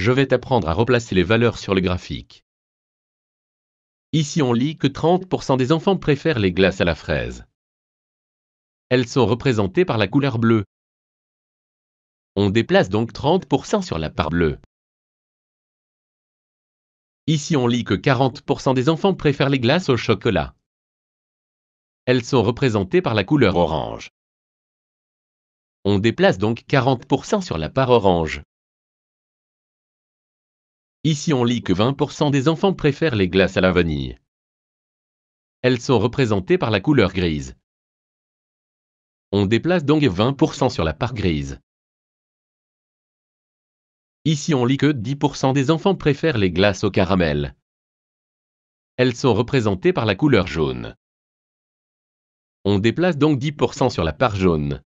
Je vais t'apprendre à replacer les valeurs sur le graphique. Ici on lit que 30% des enfants préfèrent les glaces à la fraise. Elles sont représentées par la couleur bleue. On déplace donc 30% sur la part bleue. Ici on lit que 40% des enfants préfèrent les glaces au chocolat. Elles sont représentées par la couleur orange. On déplace donc 40% sur la part orange. Ici on lit que 20% des enfants préfèrent les glaces à la vanille. Elles sont représentées par la couleur grise. On déplace donc 20% sur la part grise. Ici on lit que 10% des enfants préfèrent les glaces au caramel. Elles sont représentées par la couleur jaune. On déplace donc 10% sur la part jaune.